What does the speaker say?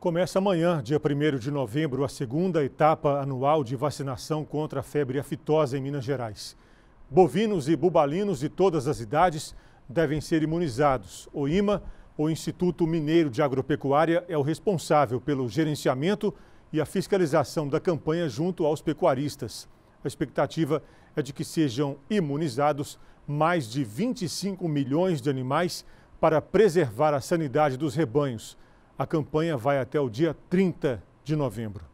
Começa amanhã, dia 1 de novembro, a segunda etapa anual de vacinação contra a febre aftosa em Minas Gerais. Bovinos e bubalinos de todas as idades devem ser imunizados. O IMA, o Instituto Mineiro de Agropecuária, é o responsável pelo gerenciamento e a fiscalização da campanha junto aos pecuaristas. A expectativa é de que sejam imunizados mais de 25 milhões de animais para preservar a sanidade dos rebanhos a campanha vai até o dia 30 de novembro.